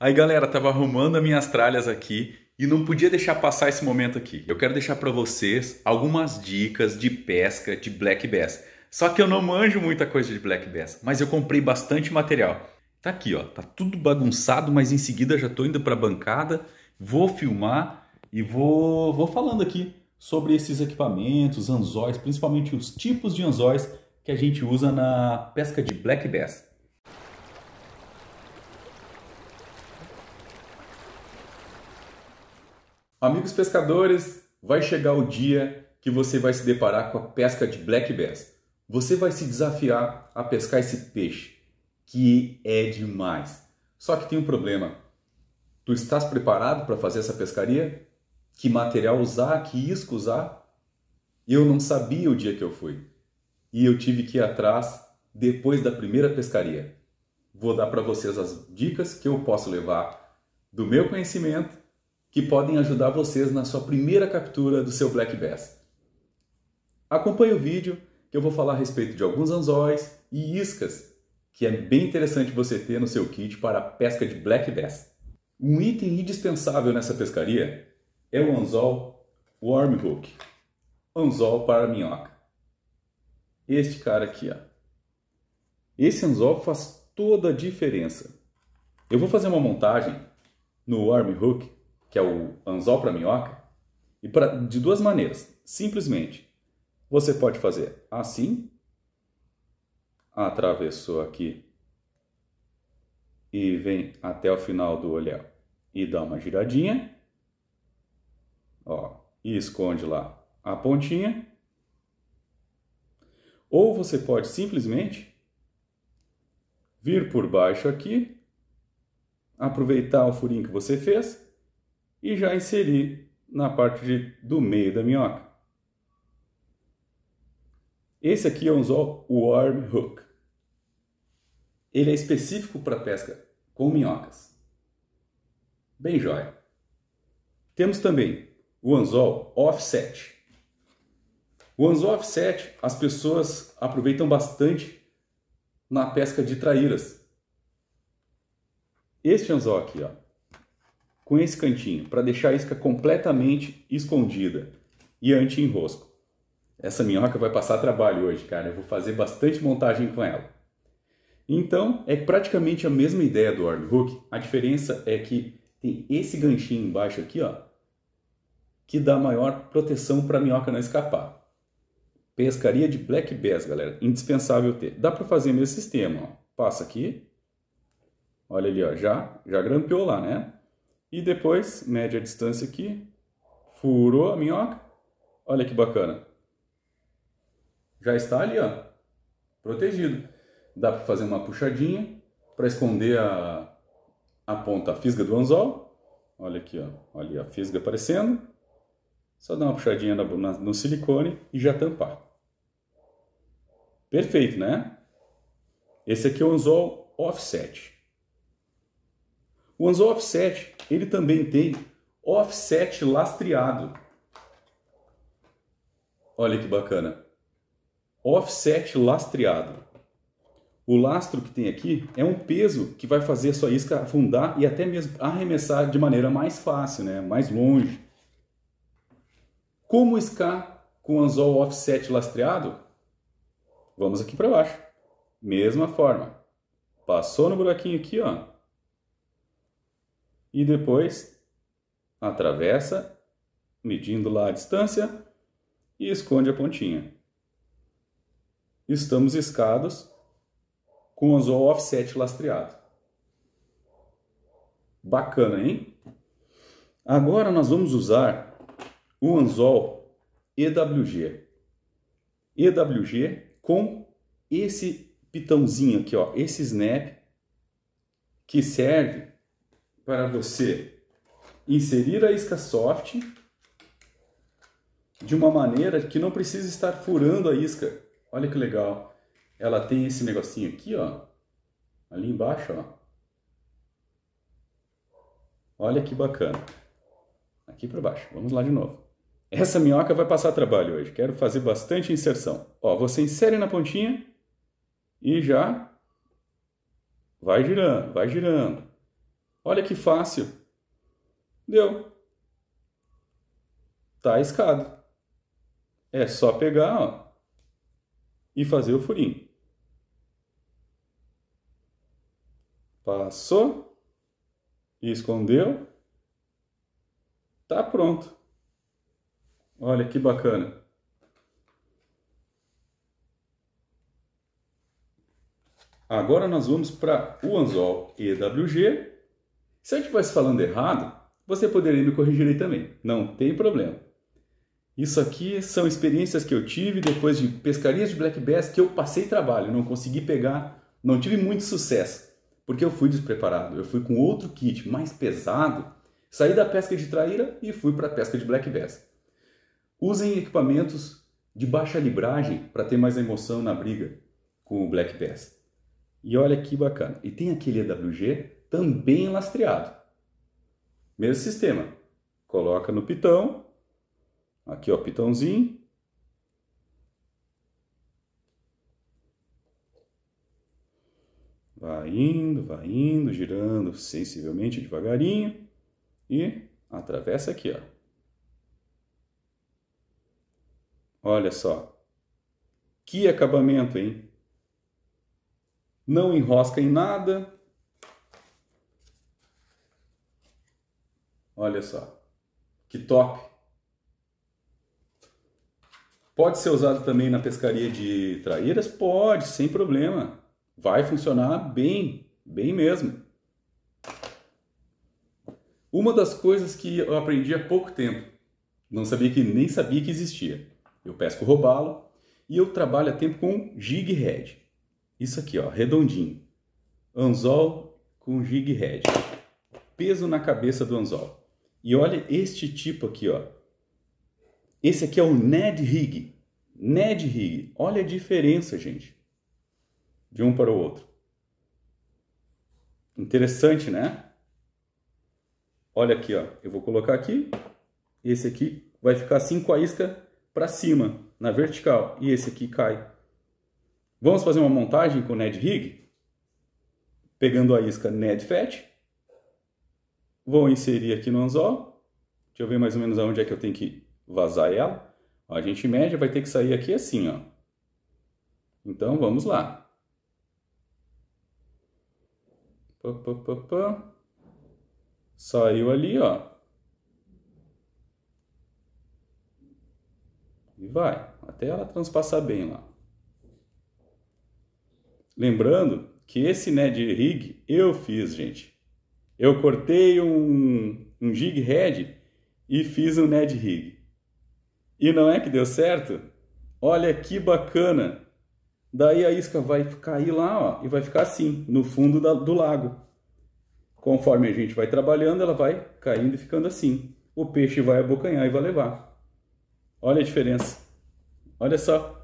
Aí, galera, tava arrumando as minhas tralhas aqui e não podia deixar passar esse momento aqui. Eu quero deixar para vocês algumas dicas de pesca de black bass. Só que eu não manjo muita coisa de black bass, mas eu comprei bastante material. Tá aqui, ó, tá tudo bagunçado, mas em seguida já tô indo para a bancada, vou filmar e vou vou falando aqui sobre esses equipamentos, anzóis, principalmente os tipos de anzóis que a gente usa na pesca de black bass. Amigos pescadores, vai chegar o dia que você vai se deparar com a pesca de black bass. Você vai se desafiar a pescar esse peixe, que é demais. Só que tem um problema. Tu estás preparado para fazer essa pescaria? Que material usar? Que isco usar? Eu não sabia o dia que eu fui. E eu tive que ir atrás depois da primeira pescaria. Vou dar para vocês as dicas que eu posso levar do meu conhecimento que podem ajudar vocês na sua primeira captura do seu Black Bass. Acompanhe o vídeo que eu vou falar a respeito de alguns anzóis e iscas que é bem interessante você ter no seu kit para a pesca de Black Bass. Um item indispensável nessa pescaria é o anzol Worm Hook, anzol para minhoca. Este cara aqui, ó. Esse anzol faz toda a diferença. Eu vou fazer uma montagem no Worm Hook que é o anzol para minhoca, e pra, de duas maneiras. Simplesmente, você pode fazer assim, atravessou aqui e vem até o final do olhar e dá uma giradinha, ó, e esconde lá a pontinha. Ou você pode simplesmente vir por baixo aqui, aproveitar o furinho que você fez e já inseri na parte de, do meio da minhoca. Esse aqui é um anzol Warm Hook. Ele é específico para pesca com minhocas. Bem jóia. Temos também o anzol offset. O anzol offset as pessoas aproveitam bastante na pesca de traíras. Este anzol aqui, ó, com esse cantinho, para deixar a isca completamente escondida e anti-enrosco. Essa minhoca vai passar trabalho hoje, cara. Eu vou fazer bastante montagem com ela. Então, é praticamente a mesma ideia do hard Hook. A diferença é que tem esse ganchinho embaixo aqui, ó, que dá maior proteção para a minhoca não escapar. Pescaria de Black Bass, galera. Indispensável ter. Dá para fazer o mesmo sistema, ó. Passa aqui. Olha ali, ó. Já, já grampeou lá, né? E depois, mede a distância aqui, furou a minhoca. Olha que bacana. Já está ali, ó, protegido. Dá para fazer uma puxadinha para esconder a, a ponta, a fisga do anzol. Olha aqui, ó, olha a fisga aparecendo. Só dar uma puxadinha na, na, no silicone e já tampar. Perfeito, né? Esse aqui é o anzol offset. O anzol offset, ele também tem offset lastreado. Olha que bacana. Offset lastreado. O lastro que tem aqui é um peso que vai fazer a sua isca afundar e até mesmo arremessar de maneira mais fácil, né? mais longe. Como iscar com anzol offset lastreado? Vamos aqui para baixo. Mesma forma. Passou no buraquinho aqui, ó e depois atravessa, medindo lá a distância e esconde a pontinha. Estamos escados com o anzol offset lastreado. Bacana, hein? Agora nós vamos usar o anzol EWG. EWG com esse pitãozinho aqui, ó, esse snap que serve para você inserir a isca soft de uma maneira que não precisa estar furando a isca. Olha que legal. Ela tem esse negocinho aqui, ó. Ali embaixo, ó. Olha que bacana. Aqui para baixo. Vamos lá de novo. Essa minhoca vai passar trabalho hoje. Quero fazer bastante inserção. Ó, você insere na pontinha e já vai girando, vai girando. Olha que fácil. Deu. Tá escado. É só pegar ó, e fazer o furinho. Passou. Escondeu. Tá pronto. Olha que bacana. Agora nós vamos para o anzol EWG se eu estivesse falando errado, você poderia me corrigir aí também. Não tem problema. Isso aqui são experiências que eu tive depois de pescarias de black bass que eu passei trabalho, não consegui pegar, não tive muito sucesso, porque eu fui despreparado. Eu fui com outro kit mais pesado, saí da pesca de traíra e fui para a pesca de black bass. Usem equipamentos de baixa libragem para ter mais emoção na briga com o black bass. E olha que bacana. E tem aquele EWG também lastreado. Mesmo sistema. Coloca no pitão. Aqui, ó, pitãozinho. Vai indo, vai indo, girando sensivelmente devagarinho. E atravessa aqui, ó. Olha só. Que acabamento, hein? Não enrosca em nada, Olha só. Que top! Pode ser usado também na pescaria de traíras? Pode, sem problema. Vai funcionar bem, bem mesmo. Uma das coisas que eu aprendi há pouco tempo, não sabia que nem sabia que existia. Eu pesco robalo e eu trabalho a tempo com jig head. Isso aqui, ó, redondinho. Anzol com jig head. Peso na cabeça do anzol. E olha este tipo aqui, ó. Esse aqui é o Ned Rig. Ned Rig. Olha a diferença, gente, de um para o outro. Interessante, né? Olha aqui, ó. Eu vou colocar aqui. Esse aqui vai ficar assim com a isca para cima, na vertical. E esse aqui cai. Vamos fazer uma montagem com o Ned Rig. Pegando a isca Ned Fat Vou inserir aqui no anzol. Deixa eu ver mais ou menos aonde é que eu tenho que vazar ela. Ó, a gente mede, vai ter que sair aqui assim, ó. Então, vamos lá. Pá, pá, Saiu ali, ó. E vai, até ela transpassar bem lá. Lembrando que esse Ned né Rig eu fiz, gente. Eu cortei um, um jig head e fiz um Ned Rig. E não é que deu certo? Olha que bacana! Daí a isca vai cair lá ó, e vai ficar assim, no fundo da, do lago. Conforme a gente vai trabalhando, ela vai caindo e ficando assim. O peixe vai abocanhar e vai levar. Olha a diferença. Olha só.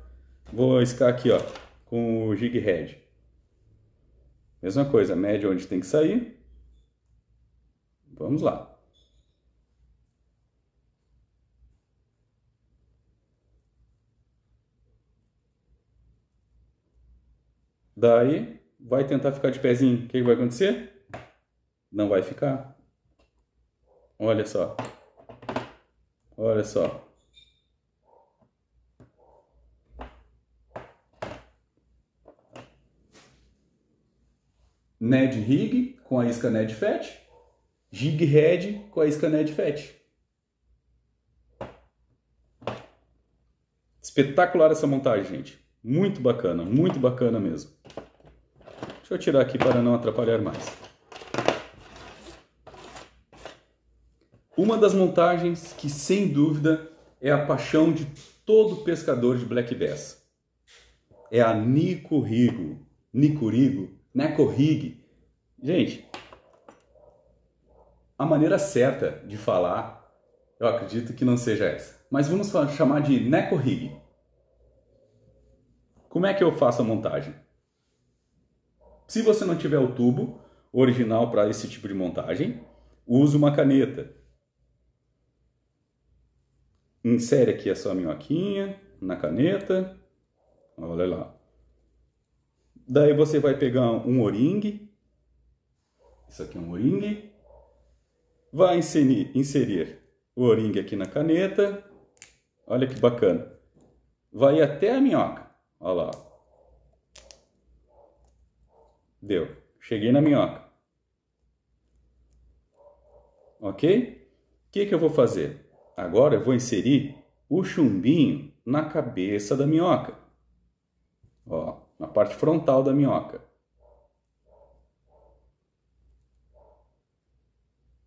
Vou iscar aqui ó, com o jig head. Mesma coisa, mede onde tem que sair Vamos lá. Daí, vai tentar ficar de pezinho. O que vai acontecer? Não vai ficar. Olha só. Olha só. Ned Rig com a isca Ned Fett jig head com a Scaned Fat. Espetacular essa montagem, gente. Muito bacana, muito bacana mesmo. Deixa eu tirar aqui para não atrapalhar mais. Uma das montagens que, sem dúvida, é a paixão de todo pescador de Black Bass. É a Nicurigo, Nicurigo, Necorrig. Gente, a maneira certa de falar, eu acredito que não seja essa. Mas vamos chamar de Neco Rig. Como é que eu faço a montagem? Se você não tiver o tubo original para esse tipo de montagem, use uma caneta. Insere aqui a sua minhoquinha na caneta. Olha lá. Daí você vai pegar um oringue. Isso aqui é um oringue. Vai inserir, inserir o oringue aqui na caneta. Olha que bacana. Vai até a minhoca. Olha lá. Deu. Cheguei na minhoca. Ok? O que, que eu vou fazer? Agora eu vou inserir o chumbinho na cabeça da minhoca. Ó, na parte frontal da minhoca.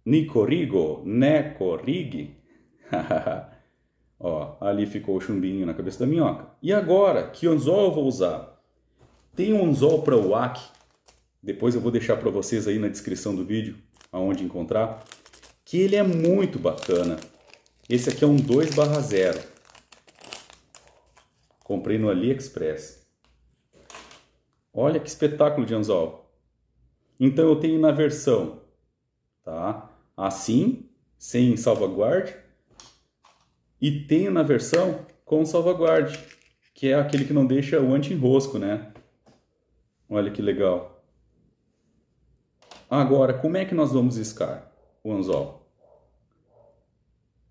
Nicorigo, Necorigue. Né Ó, ali ficou o chumbinho na cabeça da minhoca. E agora, que anzol eu vou usar? Tem um anzol para o WAC. Depois eu vou deixar para vocês aí na descrição do vídeo aonde encontrar, que ele é muito bacana. Esse aqui é um 2 0. Comprei no AliExpress. Olha que espetáculo de anzol. Então eu tenho na versão, tá? assim, sem salvaguarde, e tenho na versão com salvaguarde, que é aquele que não deixa o anti-enrosco, né? Olha que legal. Agora, como é que nós vamos iscar o anzol?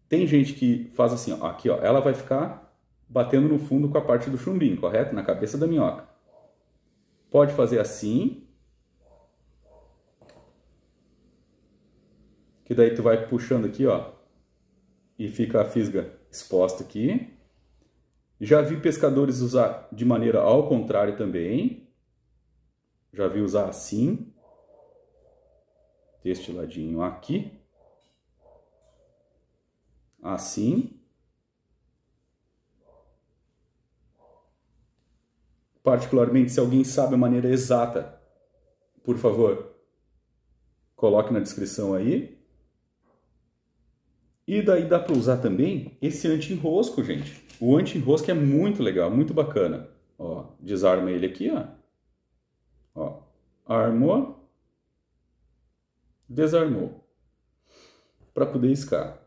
Tem gente que faz assim, ó, aqui, ó, ela vai ficar batendo no fundo com a parte do chumbinho, correto? Na cabeça da minhoca. Pode fazer assim, que daí tu vai puxando aqui, ó, e fica a fisga exposta aqui. Já vi pescadores usar de maneira ao contrário também. Já vi usar assim, deste ladinho aqui, assim. Particularmente, se alguém sabe a maneira exata, por favor, coloque na descrição aí. E daí dá para usar também esse anti-enrosco, gente. O anti-enrosco é muito legal, muito bacana. Ó, desarma ele aqui, ó. ó. Armou. Desarmou. Para poder escar.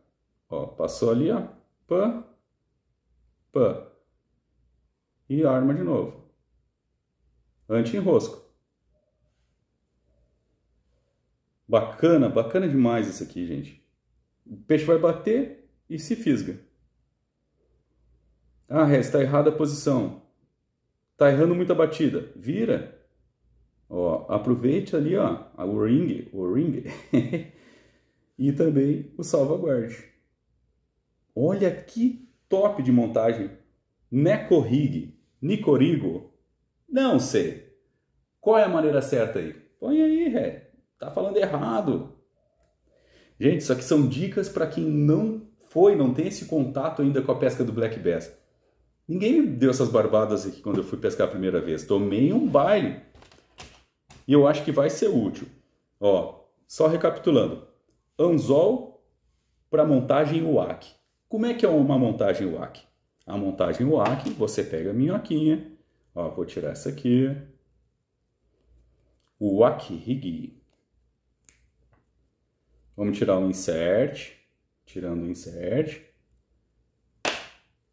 Ó, passou ali, ó. Pã. Pã. E arma de novo. Anti-enrosco. Bacana, bacana demais isso aqui, gente. O peixe vai bater e se fisga. Ah, Rez, está errada a posição. Está errando muita batida. Vira. Ó, aproveite ali ó, o ring, o ring. e também o salvaguarde. Olha que top de montagem. Necorig, Nicorigo. Não sei. Qual é a maneira certa aí? Põe aí, Ré. Tá falando errado. Gente, isso aqui são dicas para quem não foi, não tem esse contato ainda com a pesca do black bass. Ninguém me deu essas barbadas aqui quando eu fui pescar a primeira vez. Tomei um baile. E eu acho que vai ser útil. Ó, só recapitulando. Anzol para montagem UAC. Como é que é uma montagem UAC? A montagem UAC, você pega a minhoquinha. Ó, vou tirar essa aqui. UAC rig. Vamos tirar o insert, tirando o insert.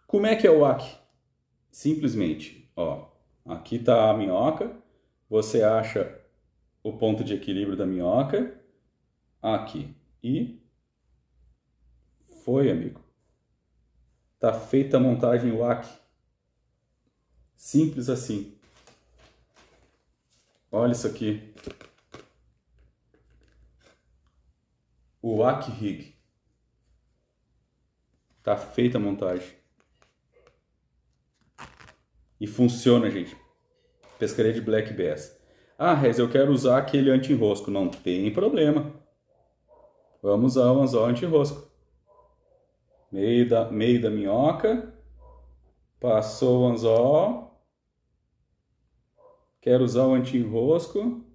Como é que é o hack? Simplesmente, ó, aqui está a minhoca, você acha o ponto de equilíbrio da minhoca aqui e foi, amigo. Tá feita a montagem WAC. Simples assim. Olha isso aqui. o Aki Rig. Tá feita a montagem. E funciona, gente. Pescaria de Black Bass. Ah, Rez, eu quero usar aquele anti-enrosco. Não tem problema. Vamos usar o anzol anti-rosco. Meio da, meio da minhoca. Passou o anzol. Quero usar o anti-enrosco.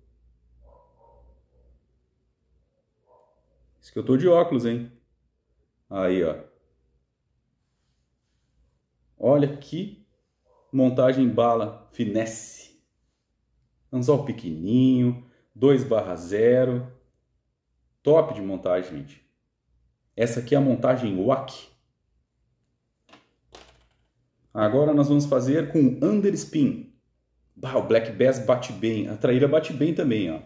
Isso que eu tô de óculos, hein? Aí, ó. Olha que montagem bala finesse. Anzol pequenininho, 2 barra 0. Top de montagem, gente. Essa aqui é a montagem WAC. Agora nós vamos fazer com underspin. Bah, o Black Bass bate bem. A traíra bate bem também, ó.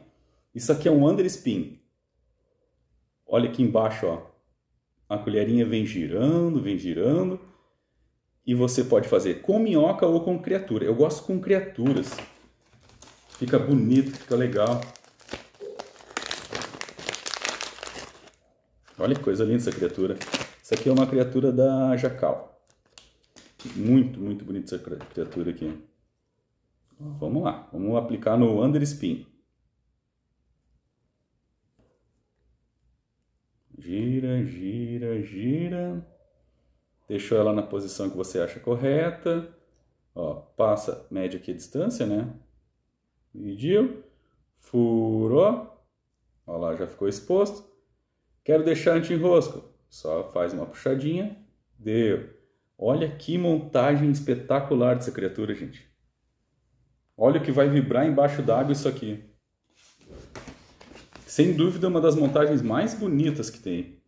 Isso aqui é um underspin. Olha aqui embaixo, ó. A colherinha vem girando, vem girando. E você pode fazer com minhoca ou com criatura. Eu gosto com criaturas. Fica bonito, fica legal. Olha que coisa linda essa criatura. Isso aqui é uma criatura da Jacal. Muito, muito bonita essa criatura aqui. Vamos lá, vamos aplicar no Underspin. gira, gira. Deixou ela na posição que você acha correta. Ó, passa, mede aqui a distância, né? Mediu. Furou. Ó lá, já ficou exposto. Quero deixar anti-enrosco. Só faz uma puxadinha. Deu. Olha que montagem espetacular dessa criatura, gente. Olha o que vai vibrar embaixo d'água isso aqui. Sem dúvida, uma das montagens mais bonitas que tem.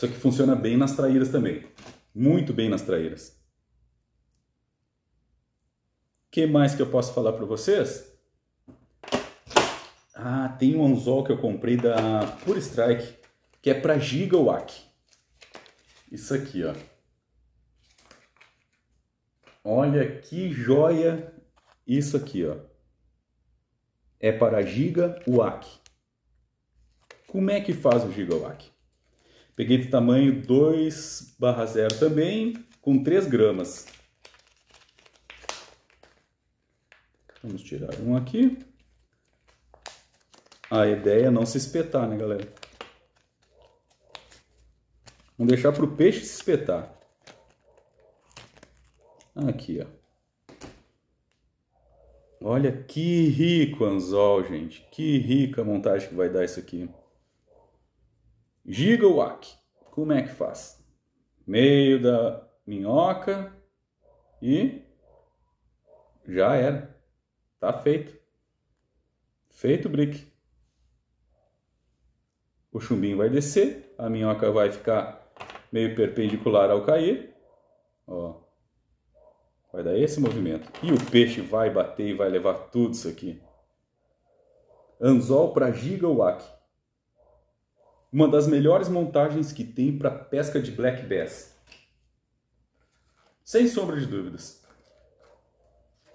Só que funciona bem nas traíras também. Muito bem nas traíras. O que mais que eu posso falar para vocês? Ah, tem um anzol que eu comprei da Pure Strike, que é para gigawatt. Isso aqui, ó. Olha que joia isso aqui, ó. É para gigawatt. Como é que faz o gigawatt? Peguei de tamanho 2 barra 0 também, com 3 gramas. Vamos tirar um aqui. A ideia é não se espetar, né, galera? Vamos deixar para o peixe se espetar. Aqui, ó. Olha que rico anzol, gente. Que rica montagem que vai dar isso aqui gigawatt. Como é que faz? Meio da minhoca e já era. Tá feito. Feito o brick. O chumbinho vai descer, a minhoca vai ficar meio perpendicular ao cair. Ó. Vai dar esse movimento. E o peixe vai bater e vai levar tudo isso aqui. Anzol para gigawatt. Uma das melhores montagens que tem para pesca de black bass. Sem sombra de dúvidas.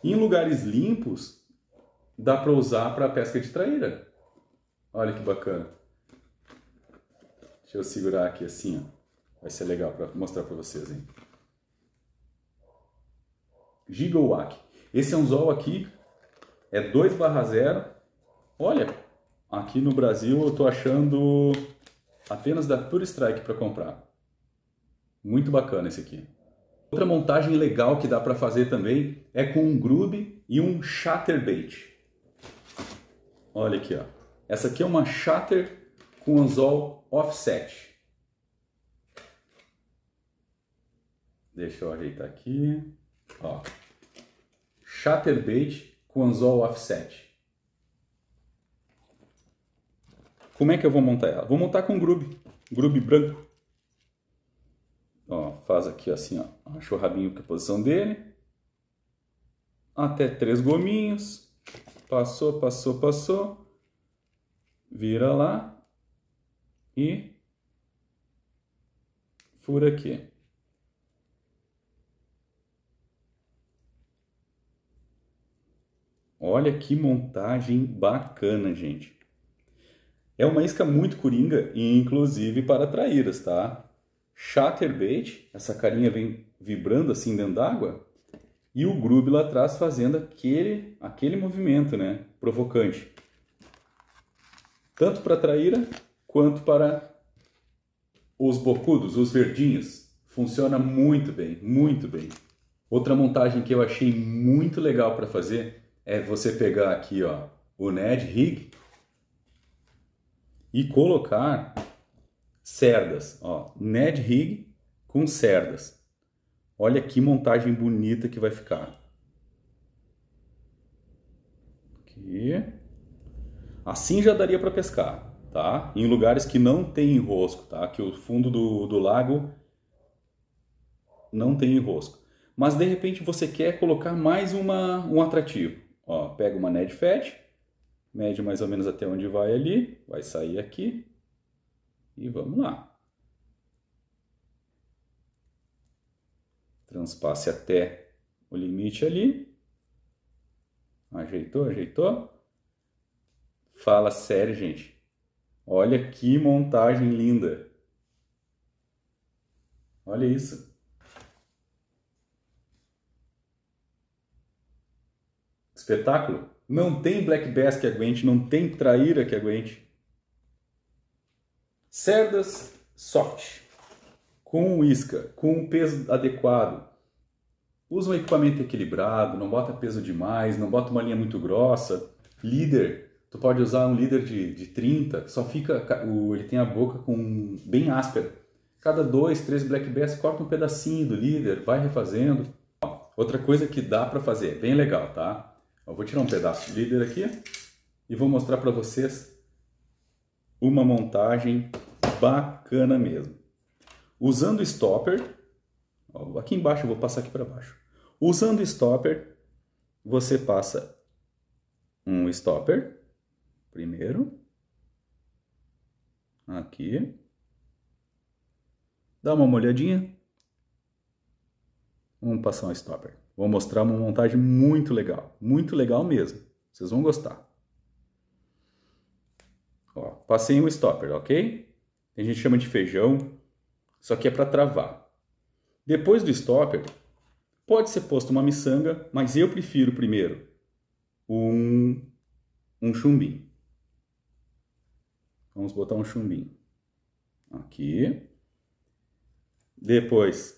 Em lugares limpos, dá para usar para pesca de traíra. Olha que bacana. Deixa eu segurar aqui assim, ó. Vai ser legal para mostrar para vocês, hein. Gigawak. Esse anzol é aqui é 2/0. Olha, aqui no Brasil eu estou achando apenas da Pure Strike para comprar. Muito bacana esse aqui. Outra montagem legal que dá para fazer também é com um groove e um chatterbait. Olha aqui, ó. Essa aqui é uma chatter com anzol offset. Deixa eu ajeitar aqui. Ó. Chatterbait com anzol offset. Como é que eu vou montar ela? Vou montar com grube, grube branco. Ó, faz aqui assim, ó, achou o rabinho que é a posição dele. Até três gominhos. Passou, passou, passou. Vira lá. E fura aqui. Olha que montagem bacana, gente. É uma isca muito coringa e inclusive para traíras, tá? Chatterbait, essa carinha vem vibrando assim dentro d'água, e o grube lá atrás fazendo aquele, aquele movimento, né? Provocante. Tanto para traíra quanto para os bocudos, os verdinhos. Funciona muito bem, muito bem. Outra montagem que eu achei muito legal para fazer é você pegar aqui, ó, o Ned Rig e colocar cerdas, ó, Ned Rig com cerdas. Olha que montagem bonita que vai ficar. Aqui. Assim já daria para pescar, tá? Em lugares que não tem enrosco, tá? Que o fundo do, do lago não tem enrosco. Mas de repente você quer colocar mais uma, um atrativo. Ó, pega uma Ned Fat, mede mais ou menos até onde vai ali, vai sair aqui e vamos lá. Transpasse até o limite ali. Ajeitou, ajeitou. Fala sério, gente. Olha que montagem linda. Olha isso. Espetáculo! Não tem Black Bass que aguente, não tem Traíra que aguente. Cerdas soft, com isca, com um peso adequado. Usa um equipamento equilibrado, não bota peso demais, não bota uma linha muito grossa. Líder, tu pode usar um líder de, de 30, só fica, ele tem a boca com bem áspera. Cada dois, três black bass, corta um pedacinho do líder, vai refazendo. Outra coisa que dá para fazer, bem legal, tá? Eu vou tirar um pedaço de líder aqui e vou mostrar para vocês uma montagem bacana mesmo. Usando stopper, ó, aqui embaixo eu vou passar aqui para baixo. Usando stopper, você passa um stopper primeiro aqui. Dá uma molhadinha. Vamos passar um stopper. Vou mostrar uma montagem muito legal, muito legal mesmo. Vocês vão gostar. Ó, passei um stopper, ok? A gente chama de feijão, só que é para travar. Depois do stopper, pode ser posto uma miçanga, mas eu prefiro primeiro um, um chumbinho. Vamos botar um chumbinho. Aqui. Depois,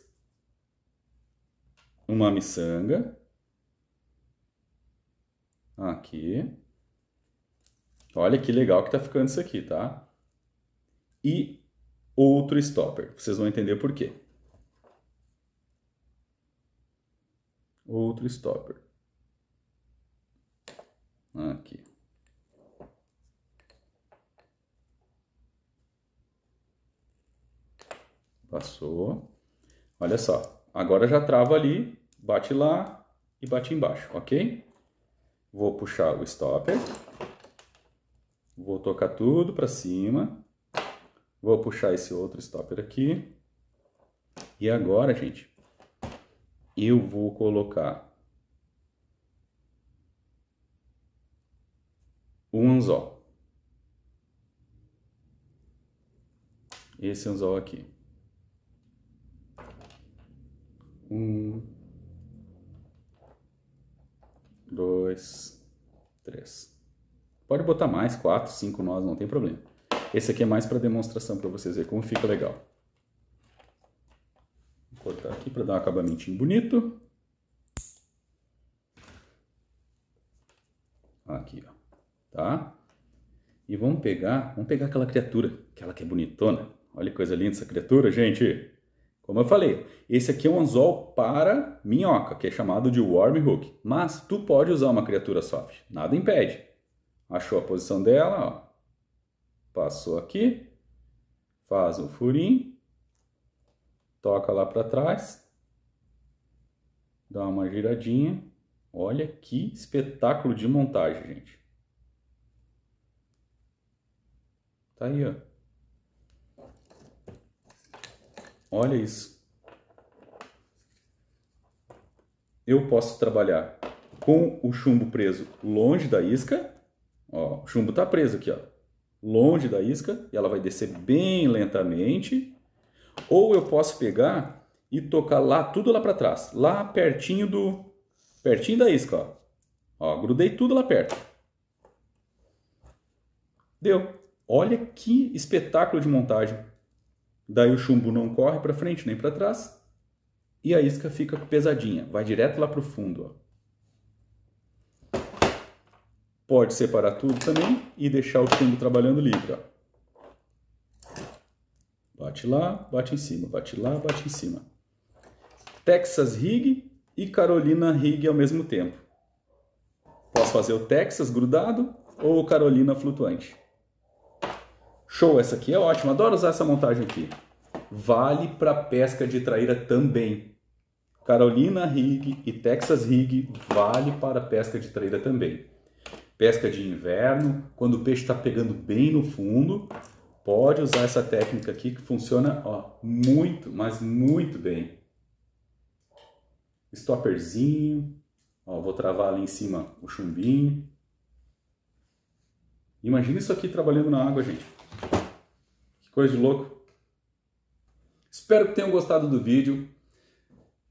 uma miçanga. Aqui. Olha que legal que tá ficando isso aqui, tá? E outro stopper. Vocês vão entender por quê. Outro stopper. Aqui. Passou. Olha só. Agora já trava ali bate lá e bate embaixo, ok? Vou puxar o stopper, vou tocar tudo para cima, vou puxar esse outro stopper aqui, e agora, gente, eu vou colocar um anzol. Esse anzol aqui. Um, dois, três. Pode botar mais, quatro, cinco nós, não tem problema. Esse aqui é mais para demonstração, para vocês verem como fica legal. Vou cortar aqui para dar um acabamentinho bonito. Aqui, ó. Tá? E vamos pegar, vamos pegar aquela criatura, aquela que é bonitona. Olha que coisa linda essa criatura, gente. Como eu falei, esse aqui é um anzol para minhoca, que é chamado de worm hook. Mas tu pode usar uma criatura soft, nada impede. Achou a posição dela, ó. passou aqui, faz um furinho, toca lá para trás, dá uma giradinha. Olha que espetáculo de montagem, gente. Tá aí, ó. Olha isso. Eu posso trabalhar com o chumbo preso longe da isca. Ó, o chumbo está preso aqui, ó. Longe da isca e ela vai descer bem lentamente. Ou eu posso pegar e tocar lá tudo lá para trás, lá pertinho do pertinho da isca, ó. Ó, grudei tudo lá perto. Deu. Olha que espetáculo de montagem. Daí o chumbo não corre para frente nem para trás e a isca fica pesadinha, vai direto lá para o fundo. Ó. Pode separar tudo também e deixar o chumbo trabalhando livre. Ó. Bate lá, bate em cima, bate lá, bate em cima. Texas Rig e Carolina Rig ao mesmo tempo. Posso fazer o Texas grudado ou o Carolina flutuante. Show, essa aqui é ótima, adoro usar essa montagem aqui. Vale para pesca de traíra também. Carolina Rig e Texas Rig vale para pesca de traíra também. Pesca de inverno, quando o peixe está pegando bem no fundo, pode usar essa técnica aqui que funciona ó, muito, mas muito bem. Stopperzinho, ó, vou travar ali em cima o chumbinho. Imagina isso aqui trabalhando na água, gente. Coisa de louco. Espero que tenham gostado do vídeo.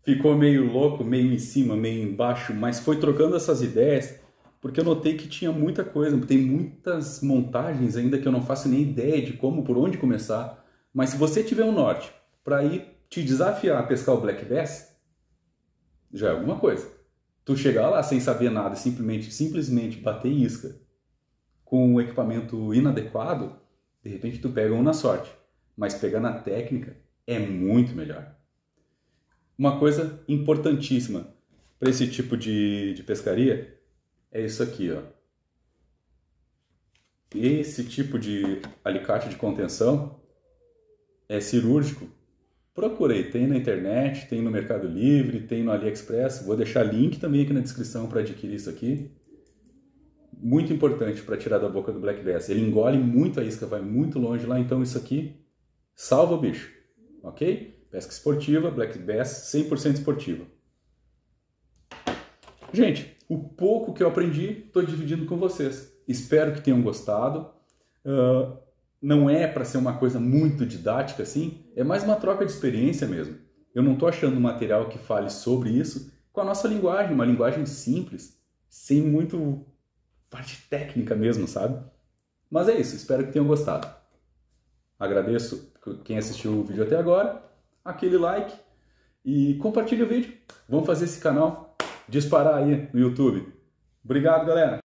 Ficou meio louco, meio em cima, meio embaixo, mas foi trocando essas ideias porque eu notei que tinha muita coisa, tem muitas montagens ainda que eu não faço nem ideia de como, por onde começar. Mas se você tiver um norte para ir te desafiar a pescar o black bass, já é alguma coisa. Tu chegar lá sem saber nada, simplesmente simplesmente bater isca com um equipamento inadequado, de repente tu pega um na sorte, mas pegar na técnica é muito melhor. Uma coisa importantíssima para esse tipo de, de pescaria é isso aqui, ó. Esse tipo de alicate de contenção é cirúrgico. Procurei, tem na internet, tem no Mercado Livre, tem no AliExpress. Vou deixar link também aqui na descrição para adquirir isso aqui muito importante para tirar da boca do Black Bass. Ele engole muito a isca, vai muito longe lá, então isso aqui salva o bicho, ok? Pesca esportiva, Black Bass 100% esportiva. Gente, o pouco que eu aprendi, estou dividindo com vocês. Espero que tenham gostado. Uh, não é para ser uma coisa muito didática assim, é mais uma troca de experiência mesmo. Eu não estou achando material que fale sobre isso com a nossa linguagem, uma linguagem simples, sem muito parte técnica mesmo, sabe? Mas é isso, espero que tenham gostado. Agradeço quem assistiu o vídeo até agora, aquele like e compartilhe o vídeo. Vamos fazer esse canal disparar aí no YouTube. Obrigado, galera!